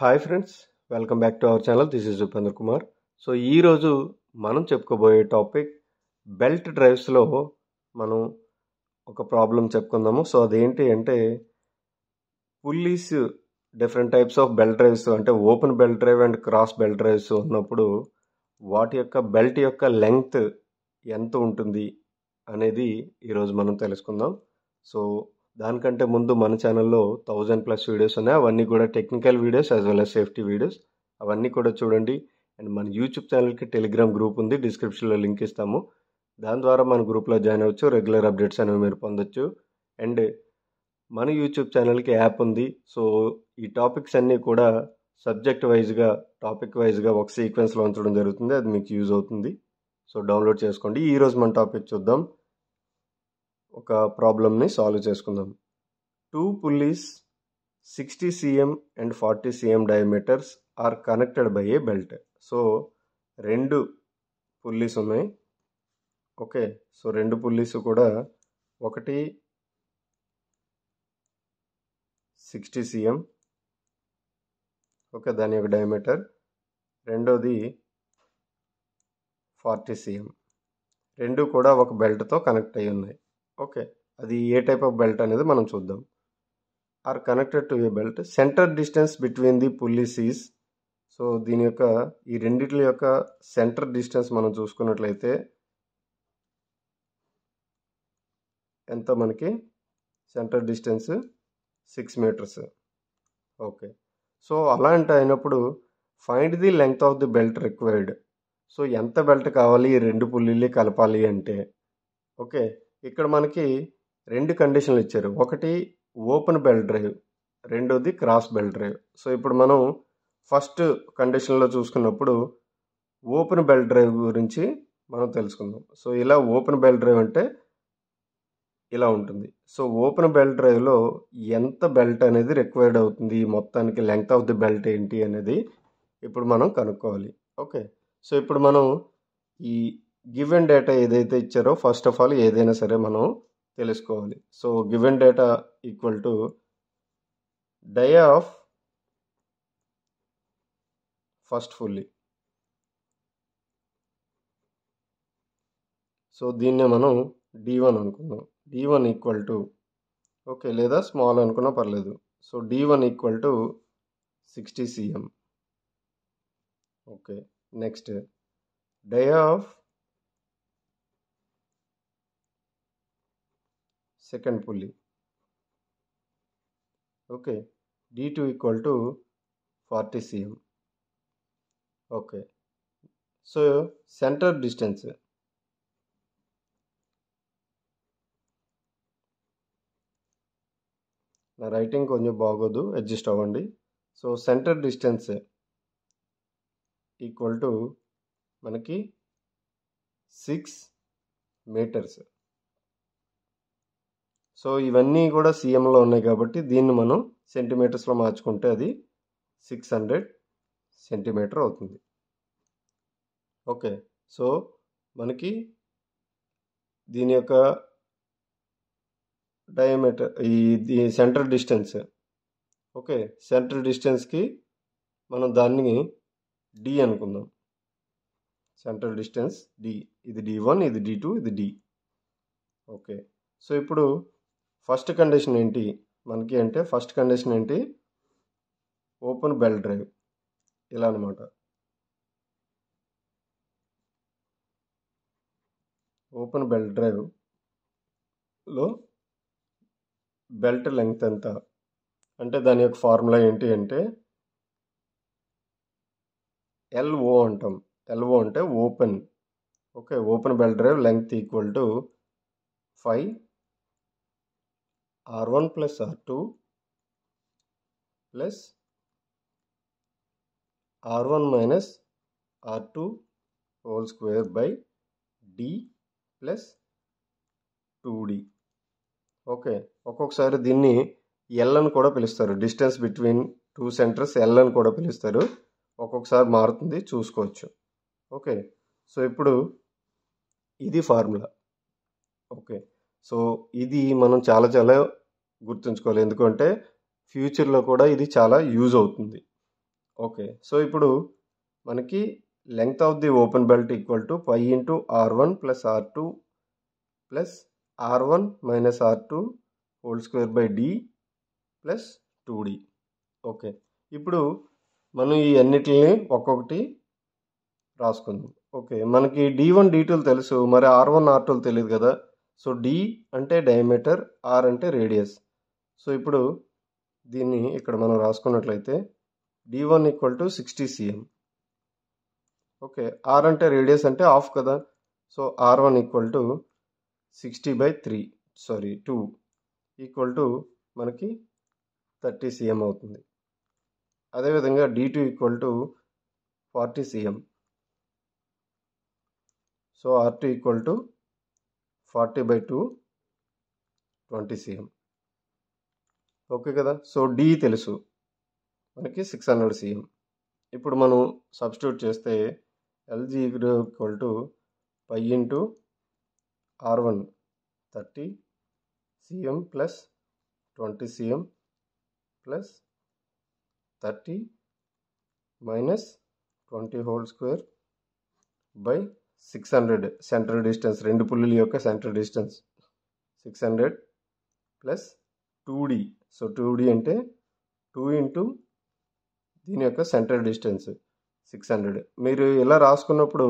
hi friends welcome back to our channel this is Upendra Kumar so ఈరోజు మనం చెప్పుకోబోయే topic belt డ్రైవ్స్లో మనం ఒక ప్రాబ్లం చెప్పుకుందాము సో అదేంటి అంటే pulleys different types of belt drives అంటే open belt drive and cross belt drives ఉన్నప్పుడు వాటి యొక్క బెల్ట్ యొక్క లెంగ్త్ ఎంత ఉంటుంది అనేది ఈరోజు మనం తెలుసుకుందాం సో దానికంటే ముందు మన ఛానల్లో థౌజండ్ ప్లస్ వీడియోస్ ఉన్నాయి అవన్నీ కూడా technical videos as well as safety videos అవన్నీ కూడా చూడండి అండ్ మన యూట్యూబ్ ఛానల్కి టెలిగ్రామ్ గ్రూప్ ఉంది డిస్క్రిప్షన్లో లింక్ ఇస్తాము దాని ద్వారా మన గ్రూప్లో జాయిన్ అవ్వచ్చు రెగ్యులర్ అప్డేట్స్ అనేవి మీరు పొందొచ్చు అండ్ మన యూట్యూబ్ ఛానల్కి యాప్ ఉంది సో ఈ టాపిక్స్ అన్నీ కూడా సబ్జెక్ట్ వైజ్గా టాపిక్ వైజ్గా ఒక సీక్వెన్స్లో ఉంచడం జరుగుతుంది అది మీకు యూజ్ అవుతుంది సో డౌన్లోడ్ చేసుకోండి ఈరోజు మన టాపిక్ చూద్దాం ఒక ప్రాబ్లమ్ని సాల్వ్ చేసుకుందాం two pulleys sixty cm and forty cm diameters are connected by a belt so రెండు పుల్లీస్ ఉన్నాయి ఓకే సో రెండు పుల్లీస్ కూడా ఒకటి సిక్స్టీ సిఎం ఓకే దాని యొక్క డయామీటర్ రెండోది ఫార్టీ సిఎం రెండు కూడా ఒక బెల్ట్తో కనెక్ట్ అయి ఉన్నాయి ఓకే అది ఏ టైప్ ఆఫ్ బెల్ట్ అనేది మనం చూద్దాం are connected to a belt centre distance between the pulleys so దీని యొక్క ఈ రెండిటి యొక్క సెంటర్ డిస్టెన్స్ మనం చూసుకున్నట్లయితే ఎంత మనకి centre distance six metres okay so అలాంటి అయినప్పుడు find the length of the belt required so ఎంత బెల్ట్ కావాలి ఈ రెండు పుల్లీలు కలపాలి అంటే ఓకే ఇక్కడ మనకి రెండు కండిషన్లు ఇచ్చారు ఒకటి ఓపెన్ బెల్ట్ డ్రైవ్ రెండోది క్రాస్ బెల్ట్ డ్రైవ్ సో ఇప్పుడు మనం ఫస్ట్ కండిషన్లో చూసుకున్నప్పుడు ఓపెన్ బెల్ట్ డ్రైవ్ గురించి మనం తెలుసుకుందాం సో ఇలా ఓపెన్ బెల్ డ్రైవ్ అంటే ఇలా ఉంటుంది సో ఓపెన్ బెల్ట్ డ్రైవ్లో ఎంత బెల్ట్ అనేది రిక్వైర్డ్ అవుతుంది మొత్తానికి లెంగ్త్ ఆఫ్ ది బెల్ట్ ఏంటి అనేది ఇప్పుడు మనం కనుక్కోవాలి ఓకే సో ఇప్పుడు మనం ఈ గివెన్ డేటా ఏదైతే ఇచ్చారో ఫస్ట్ ఆఫ్ ఆల్ ఏదైనా సరే మనం తెలుసుకోవాలి so given data equal to dia of first pulley so దీన్నే మనం డి వన్ అనుకుందాం D one equal to okay లేదా స్మాల్ అనుకున్నా పర్లేదు so D one equal to sixty cm okay next dia of second pulley okay D two equal to forty cm okay so centre distance నా writing కొంచెం బాగోదు adjust అవ్వండి so centre distance equal to మనకి six metres so ఇవన్నీ కూడా సీఎంలో ఉన్నాయి కాబట్టి దీన్ని మనం సెంటీమీటర్స్లో మార్చుకుంటే అది సిక్స్ హండ్రెడ్ సెంటీమీటర్ అవుతుంది ఓకే సో మనకి దీని యొక్క డయామీటర్ ఈ సెంటర్ డిస్టెన్స్ ఓకే సెంటర్ డిస్టెన్స్కి మనం దాన్ని డి అనుకుందాం సెంట్రల్ డిస్టెన్స్ డి ఇది డి వన్ ఇది డి టూ ఇది డి ఓకే సో ఇప్పుడు ఫస్ట్ కండిషన్ ఏంటి మనకి అంటే ఫస్ట్ కండిషన్ ఏంటి ఓపెన్ బెల్ డ్రైవ్ ఇలా అనమాట ఓపెన్ బెల్ డ్రైవ్లో బెల్ట్ లెంగ్త్ ఎంత అంటే దాని యొక్క ఫార్ములా ఏంటి అంటే ఎల్ఓ అంటాం ఎల్ఓ అంటే open okay open belt drive length equal to five R R one plus two plus R one minus R two r2 square by D plus two D okay ఒక్కొక్కసారి దీన్ని L అని కూడా పిలుస్తారు distance between two centres L అని కూడా పిలుస్తారు ఒక్కొక్కసారి మారుతుంది చూసుకోవచ్చు ఓకే సో ఇప్పుడు ఇది ఫార్ములా ఓకే సో ఇది మనం చాలా చాలా గుర్తుంచుకోవాలి ఎందుకంటే ఫ్యూచర్లో కూడా ఇది చాలా యూజ్ అవుతుంది ఓకే సో ఇప్పుడు మనకి length of the open belt equal to pi into R one plus R two plus R one minus R two whole square by D plus two D okay ఇప్పుడు మనం ఈ అన్నిటిని ఒక్కొక్కటి రాసుకుందాం okay మనకి D one detail తెలుసు మరి R one R టూలు తెలియదు కదా సో డి అంటే డయామీటర్ ఆర్ అంటే రేడియస్ సో ఇప్పుడు దీన్ని ఇక్కడ మనం రాసుకున్నట్లయితే D one equal to sixty cm okay R అంటే రేడియస్ అంటే ఆఫ్ కదా so R one equal to sixty by three sorry two equal to మనకి థర్టీ సిఎం అవుతుంది అదేవిధంగా D two equal to forty cm so R two equal to forty by two twenty cm okay కదా so D తెలుసు మనకి six hundred cm ఇప్పుడు మనం substitute చేస్తే LG equal to pi into R one thirty cm plus twenty cm plus thirty minus twenty whole square by six hundred central distance రెండు పుల్లుల యొక్క central distance six hundred plus two D so two D అంటే two into దీని యొక్క central distance six hundred మీరు ఇలా రాసుకున్నప్పుడు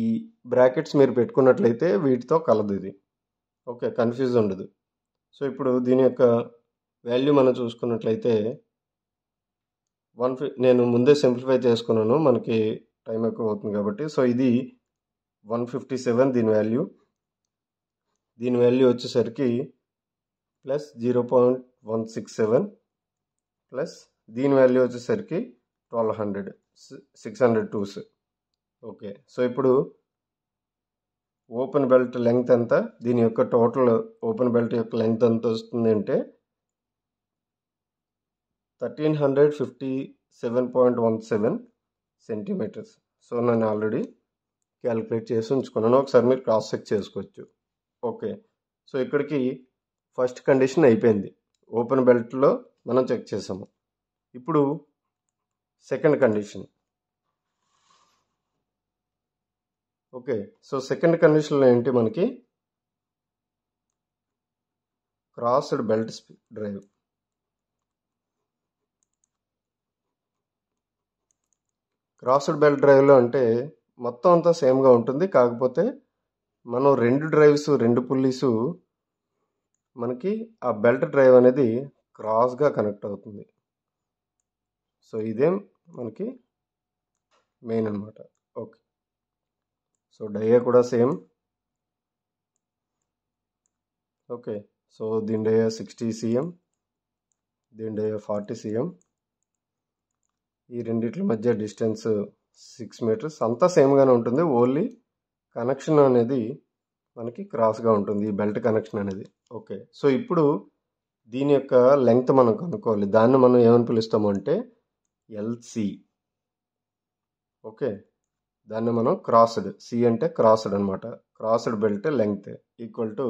ఈ brackets మీరు పెట్టుకున్నట్లయితే వీటితో కలదు ఇది ఓకే కన్ఫ్యూజ్ ఉండదు సో ఇప్పుడు దీని యొక్క వాల్యూ మనం చూసుకున్నట్లయితే వన్ నేను ముందే సింప్లిఫై చేసుకున్నాను మనకి టైం ఎక్కువ అవుతుంది కాబట్టి సో ఇది వన్ ఫిఫ్టీ సెవెన్ దీని వాల్యూ దీని వాల్యూ వచ్చేసరికి plus zero point one six seven plus దీని వాల్యూ వచ్చేసరికి twelve hundred six hundred twos okay so ఇప్పుడు ఓపెన్ బెల్ట్ లెంగ్త్ ఎంత దీని యొక్క టోటల్ ఓపెన్ బెల్ట్ యొక్క లెంగ్త్ ఎంత వస్తుంది అంటే thirteen hundred fifty seven point one seven centimetres so నేను ఆల్రెడీ క్యాలిక్యులేట్ చేసి ఉంచుకున్నాను ఒకసారి మీరు క్రాస్ చెక్ చేసుకోవచ్చు ఓకే సో ఇక్కడికి ఫస్ట్ కండిషన్ అయిపోయింది ఓపెన్ బెల్ట్లో మనం చెక్ చేసాము ఇప్పుడు second condition okay so second కండిషన్లో ఏంటి మనకి crossed belt drive crossed belt డ్రైవ్లో అంటే మొత్తం అంతా సేమ్గా ఉంటుంది కాకపోతే మనం రెండు డ్రైవ్స్ రెండు పుల్లీసు మనకి ఆ బెల్ట్ డ్రైవ్ అనేది క్రాస్గా కనెక్ట్ అవుతుంది సో ఇదేం మనకి మెయిన్ అనమాట ఓకే సో డయా కూడా సేమ్ ఓకే సో దీని డయా సిక్స్టీ సీఎం దీని డయా ఫార్టీ సీఎం ఈ రెండిట్ల మధ్య డిస్టెన్స్ సిక్స్ మీటర్స్ అంతా సేమ్గానే ఉంటుంది ఓన్లీ కనెక్షన్ అనేది మనకి క్రాస్గా ఉంటుంది ఈ బెల్ట్ కనెక్షన్ అనేది ఓకే సో ఇప్పుడు దీని యొక్క లెంగ్త్ మనం కనుక్కోవాలి దాన్ని మనం ఏమని పిలుస్తాము అంటే ఎల్సి ఓకే దాన్ని మనం క్రాస్డ్ సి అంటే క్రాస్డ్ అనమాట crossed belt length equal to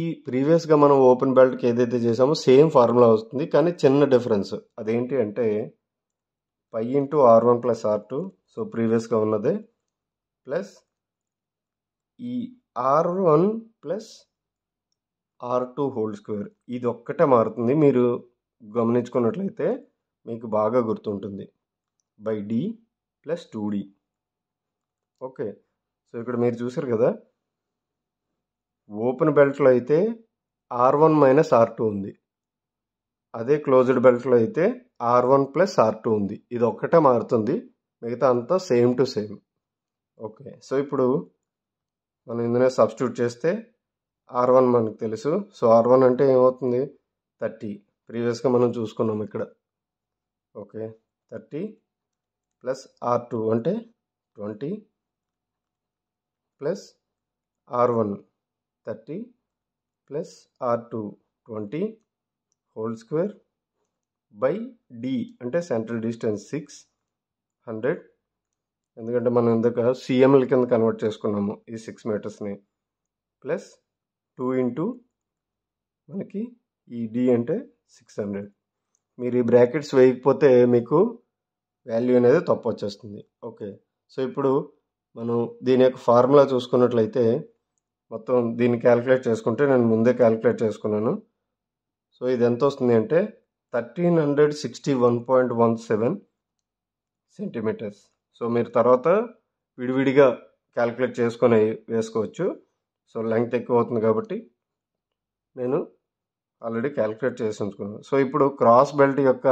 ఈ ప్రీవియస్గా మనం ఓపెన్ బెల్ట్కి ఏదైతే చేసామో సేమ్ ఫార్ములా వస్తుంది కానీ చిన్న డిఫరెన్స్ అదేంటి అంటే pi into R one plus R two so ప్రీవియస్గా ఉన్నదే ప్లస్ ఈ R one plus R two whole square ఇది ఒక్కటే మారుతుంది మీరు గమనించుకున్నట్లయితే మీకు బాగా గుర్తుంటుంది by D plus two D okay so ఇక్కడ మీరు చూసారు కదా ఓపెన్ బెల్ట్లో అయితే R one minus R two ఉంది అదే క్లోజ్డ్ బెల్ట్లో అయితే R one plus R two ఉంది ఇది ఒక్కటే మారుతుంది మిగతా అంతా same to same okay so ఇప్పుడు మనం ఇందులో సబ్స్టిట్యూట్ చేస్తే ఆర్ వన్ మనకు తెలుసు సో ఆర్ వన్ అంటే ఏమవుతుంది థర్టీ ప్రీవియస్గా మనం చూసుకున్నాం ఇక్కడ okay thirty plus R two అంటే twenty plus R one thirty plus R two twenty whole square by D అంటే సెంట్రల్ డిస్టెన్స్ సిక్స్ హండ్రెడ్ ఎందుకంటే మనం ఇందాక సిఎంఎల్ కింద కన్వర్ట్ చేసుకున్నాము ఈ సిక్స్ మీటర్స్ని ప్లస్ టూ ఇంటూ మనకి ఈ e డి అంటే సిక్స్ హండ్రెడ్ మీరు ఈ బ్రాకెట్స్ వేయకపోతే మీకు వాల్యూ అనేది తప్పు వచ్చేస్తుంది ఓకే సో ఇప్పుడు మనం దీని యొక్క ఫార్ములా చూసుకున్నట్లయితే మొత్తం దీన్ని క్యాలిక్యులేట్ చేసుకుంటే నేను ముందే క్యాలిక్యులేట్ చేసుకున్నాను సో ఇది ఎంత వస్తుంది అంటే thirteen hundred sixty one point one seven centimetres so మీరు తర్వాత విడివిడిగా క్యాలిక్యులేట్ చేసుకొని వేసుకోవచ్చు సో లెంగ్త్ ఎక్కువ అవుతుంది కాబట్టి నేను ఆల్రెడీ క్యాలిక్యులేట్ చేసి ఉంచుకున్నాను సో ఇప్పుడు క్రాస్ బెల్ట్ యొక్క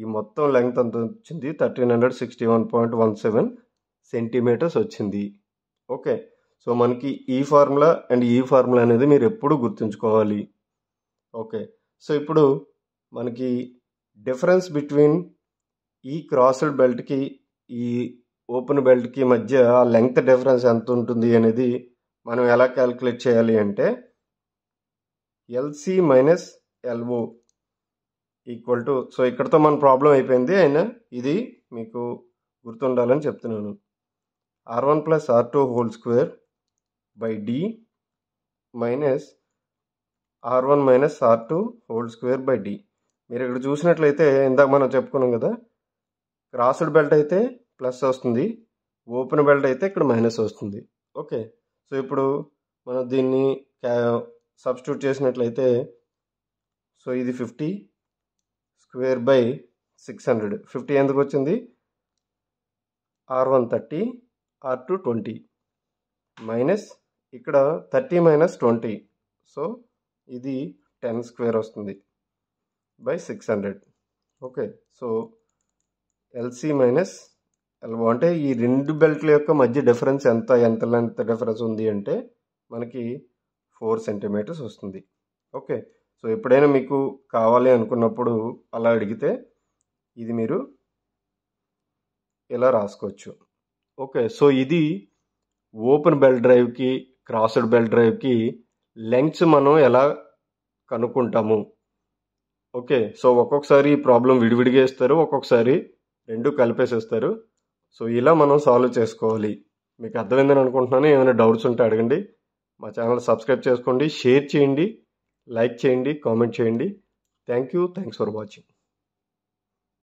ఈ మొత్తం లెంగ్త్ అంత వచ్చింది thirteen hundred sixty one point one seven centimetres వచ్చింది ఓకే సో మనకి ఈ ఫార్ములా అండ్ ఈ ఫార్ములా అనేది మీరు ఎప్పుడు గుర్తుంచుకోవాలి ఓకే సో ఇప్పుడు మనకి డిఫరెన్స్ బిట్వీన్ ఈ క్రాస్డ్ బెల్ట్కి ఈ ఓపెన్ బెల్ట్కి మధ్య ఆ లెంగ్త్ డిఫరెన్స్ ఎంత ఉంటుంది అనేది మనం ఎలా క్యాలిక్యులేట్ చేయాలి అంటే LC minus LO equal to so ఇక్కడతో మన ప్రాబ్లం అయిపోయింది అయినా ఇది మీకు గుర్తుండాలని చెప్తున్నాను R one plus R two whole square by D minus R one minus R two whole square by D మీరు ఇక్కడ చూసినట్లయితే ఇందాక మనం చెప్పుకున్నాం కదా క్రాస్డ్ బెల్ట్ అయితే ప్లస్ వస్తుంది ఓపెన్ బెల్ట్ అయితే ఇక్కడ మైనస్ వస్తుంది ఓకే సో ఇప్పుడు మనం దీన్ని సబ్స్టిట్యూట్ చేసినట్లయితే సో ఇది fifty square by six hundred fifty ఎందుకు వచ్చింది R one thirty R two twenty minus ఇక్కడ థర్టీ మైనస్ ట్వంటీ సో ఇది టెన్ స్క్వేర్ వస్తుంది by six hundred okay so LC minus LO అంటే ఈ రెండు బెల్ట్ల యొక్క మధ్య డిఫరెన్స్ ఎంత ఎంత ఎంత డిఫరెన్స్ ఉంది అంటే మనకి ఫోర్ సెంటీమీటర్స్ వస్తుంది ఓకే సో ఎప్పుడైనా మీకు కావాలి అనుకున్నప్పుడు అలా అడిగితే ఇది మీరు ఇలా రాసుకోవచ్చు ఓకే సో ఇది ఓపెన్ బెల్ట్ డ్రైవ్కి క్రాస్డ్ బెల్ట్ డ్రైవ్కి లెంగ్త్స్ మనం ఎలా కనుక్కుంటాము ఓకే సో ఒక్కొక్కసారి ఈ ప్రాబ్లం విడివిడిగా ఇస్తారు ఒక్కొక్కసారి రెండు కలిపేసేస్తారు సో ఇలా మనం సాల్వ్ చేసుకోవాలి మీకు అర్థమైందని అనుకుంటున్నాను ఏమైనా డౌట్స్ ఉంటే అడగండి మా ఛానల్ సబ్స్క్రైబ్ చేసుకోండి షేర్ చేయండి లైక్ చేయండి కామెంట్ చేయండి thank you thanks for watching